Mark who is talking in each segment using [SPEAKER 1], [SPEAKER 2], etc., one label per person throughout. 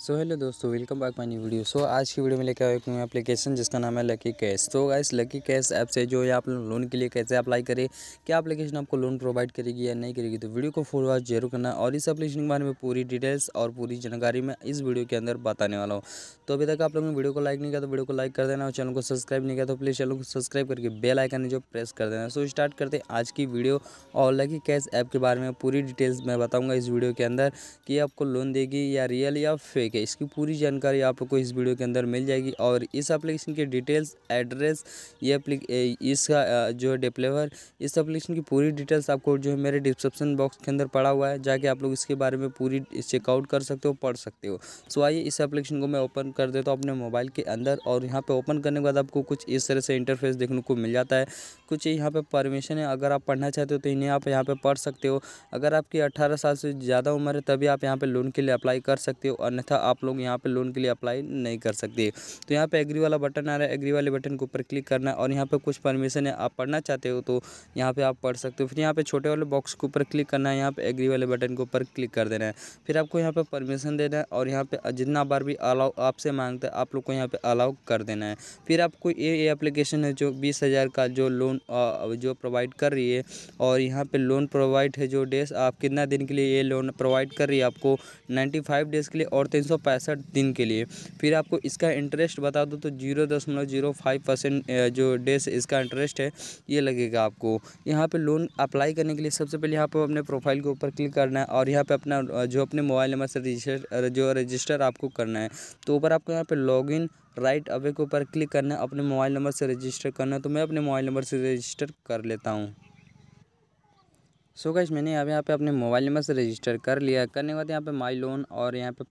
[SPEAKER 1] सो hello दोस्तों welcome back my new video so आज की वीडियो में लेकर आया एक न्यू एप्लीकेशन जिसका नाम है लकी कैश तो इस लकी कैश ऐप से जो है आप लोन के लिए कैसे अप्लाई करें क्या एप्लीकेशन आपको लोन प्रोवाइड करेगी या नहीं करेगी तो वीडियो को फुल वॉच जरूर करना और इस एप्लीकेशन के बारे में पूरी डिटेल्स और पूरी जानकारी मैं इस वीडियो के अंदर बताने वाला हूँ तो अभी तक आप लोगों ने वीडियो को लाइक नहीं किया तो वीडियो को लाइक कर देना और चैनल को सब्सक्राइब नहीं किया तो प्लीज़ चैनल को सब्सक्राइब करके बेल आइकन जो प्रेस कर देना सो स्टार्ट करते हैं आज की वीडियो और लकी कैश ऐप के बारे में पूरी डिटेल्स मैं बताऊँगा इस वीडियो के अंदर कि आपको लोन देगी या रियल या फेक ठीक है इसकी पूरी जानकारी आप लोग को इस वीडियो के अंदर मिल जाएगी और इस एप्लीकेशन के डिटेल्स एड्रेस ये इसका जो है डिप्लेवर इस एप्लीकेशन की पूरी डिटेल्स आपको जो है मेरे डिस्क्रिप्शन बॉक्स के अंदर पड़ा हुआ है जाके आप लोग इसके बारे में पूरी चेकआउट कर सकते हो पढ़ सकते हो सो आइए इस एप्लीकेशन को मैं ओपन कर देता हूँ अपने मोबाइल के अंदर और यहाँ पर ओपन करने के बाद आपको कुछ इस तरह से इंटरफेस देखने को मिल जाता है कुछ यहाँ पर परमिशन है अगर आप पढ़ना चाहते हो तो इन्हें आप यहाँ पर पढ़ सकते हो अगर आपकी अट्ठारह साल से ज़्यादा उम्र है तभी आप यहाँ पर लोन के लिए अप्लाई कर सकते हो अन्यथा आप लोग यहाँ पे लोन के लिए अप्लाई नहीं कर सकते तो यहाँ पे एग्री वाला बटन आ रहा है एग्री वाले बटन के ऊपर क्लिक करना है और यहाँ पे कुछ परमिशन है आप पढ़ना चाहते हो तो यहाँ पे आप पढ़ सकते हो फिर यहाँ पे छोटे वाले बॉक्स के ऊपर क्लिक करना है यहाँ पे एग्री वाले बटन के ऊपर क्लिक कर देना है फिर आपको यहाँ पे परमिशन देना है और यहाँ पे जितना बार भी अलाउ आपसे मांगता है आप लोग को यहाँ पे अलाउ कर देना है फिर आपको ये ये एप्लीकेशन है जो बीस हज़ार का जो लोन जो प्रोवाइड कर रही है और यहाँ पे लोन प्रोवाइड है जो डेस आप कितना दिन के लिए ये लोन प्रोवाइड कर रही है आपको नाइन्टी फाइव डेज़ के लिए और तीन सौ पैंसठ दिन के लिए फिर आपको इसका इंटरेस्ट बता दो तो जीरो दशमलव जीरो फाइव परसेंट जो डेस इसका इंटरेस्ट है ये लगेगा आपको यहाँ पे लोन अप्लाई करने के लिए सबसे पहले यहाँ पर अपने प्रोफाइल के ऊपर क्लिक करना है और यहाँ पे अपना जो अपने मोबाइल नंबर से रजिस्टर जो रजिस्टर आपको करना है तो ऊपर आपको यहाँ पर लॉग राइट अवे के ऊपर क्लिक करना है अपने मोबाइल नंबर से रजिस्टर करना है तो मैं अपने मोबाइल नंबर से रजिस्टर कर लेता हूँ सो so गाइज मैंने अब यहाँ पे अपने मोबाइल नंबर से रजिस्टर कर लिया करने के बाद यहाँ पे माई लोन और यहाँ पे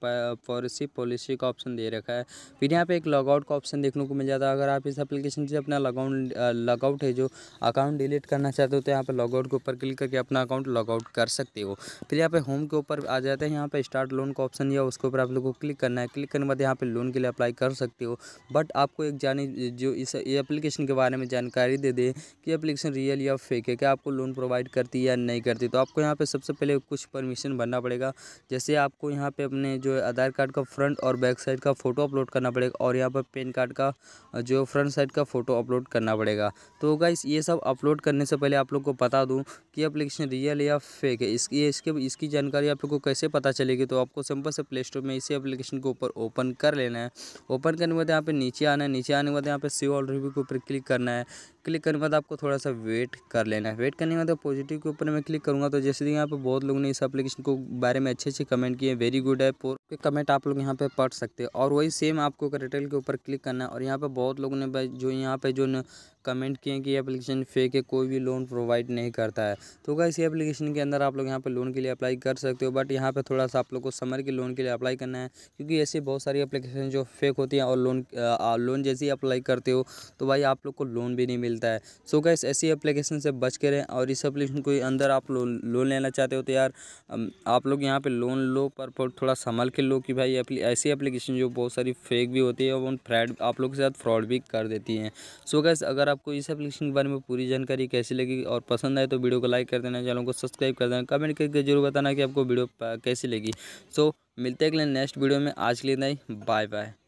[SPEAKER 1] पॉलिसी पॉलिसी का ऑप्शन दे रखा है फिर यहाँ पे एक लॉगआउट का ऑप्शन देखने को मिल जाता है अगर आप इस एप्लीकेशन से अपना लॉगआउट लॉगआउट है जो अकाउंट डिलीट करना चाहते हो तो यहाँ पर लॉगआउट के ऊपर क्लिक करके अपना अकाउंट लॉगआउट कर सकते हो फिर यहाँ पे होम के ऊपर आ जाते हैं यहाँ पर स्टार्ट लोन का ऑप्शन या उसके ऊपर आप लोग को क्लिक करना है क्लिक करने के बाद यहाँ पर लोन के लिए अप्लाई कर सकते हो बट आपको एक जानी जो इस एप्लीकेशन के बारे में जानकारी दे दें कि एप्लीकेशन रियल या फेक है क्या आपको लोन प्रोवाइड करती है या नहीं नहीं करती तो आपको यहाँ पे सबसे पहले कुछ परमिशन भरना पड़ेगा जैसे आपको यहाँ पे अपने जो आधार कार्ड का फ्रंट और बैक साइड का फ़ोटो अपलोड करना पड़ेगा और यहाँ पर पेन कार्ड का जो फ्रंट साइड का फ़ोटो अपलोड करना पड़ेगा तो होगा ये सब अपलोड करने से पहले आप लोग को बता दूँ कि अप्लीकेशन रियल या फेक है इसकी इसके इसकी जानकारी आप लोग को कैसे पता चलेगी तो आपको सिंपल से प्ले स्टोर में इसी अप्लीकेशन के ऊपर ओपन कर लेना है ओपन करने के बाद यहाँ पे नीचे आना है नीचे आने के बाद यहाँ पे सेव ऑल रिव्यू के ऊपर क्लिक करना है क्लिक करने के बाद आपको थोड़ा सा वेट कर लेना है वेट करने के बाद पॉजिटिव के ऊपर मैं क्लिक करूँगा तो जैसे कि यहाँ पर बहुत लोगों ने इस एप्लीकेशन को बारे में अच्छे अच्छे कमेंट किए वेरी गुड है के कमेंट आप लोग यहाँ पर पढ़ सकते हैं और वही सेम आपको रिटेल के ऊपर क्लिक करना है और यहाँ पर बहुत लोगों ने जो यहाँ पर जो कमेंट किए कि ये एप्लीकेशन फेक है कोई भी लोन प्रोवाइड नहीं करता है तो क्या इसी एप्लीकेशन के अंदर आप लोग यहाँ पर लोन के लिए अप्लाई कर सकते हो बट यहाँ पर थोड़ा सा आप लोग को समर के लोन के लिए अप्लाई करना है क्योंकि ऐसी बहुत सारी एप्लीकेशन जो फेक होती हैं और लोन लोन लोन जैसी अप्लाई करते हो तो भाई आप लोग को लोन भी नहीं मिलता है सो क्या इस ऐसी एप्लीकेशन से बच के रहें और इस एप्लीकेशन के अंदर आप लोन लेना चाहते हो तो यार आप लोग यहाँ पे लोन लो पर थोड़ा संभल के लो कि भाई ऐसी एप्लीकेशन जो बहुत सारी फेक भी होती है और फ्रॉड आप लोग के साथ फ्रॉड भी कर देती हैं सो so गैस अगर आपको इस एप्लीकेशन के बारे में पूरी जानकारी कैसी लगी और पसंद आए तो वीडियो को लाइक कर देना चैनल को सब्सक्राइब कर देना कमेंट करके जरूर बताना कि आपको वीडियो कैसी लगी सो so, मिलते हैं अगले नेक्स्ट वीडियो में आज के लिए नहीं बाय बाय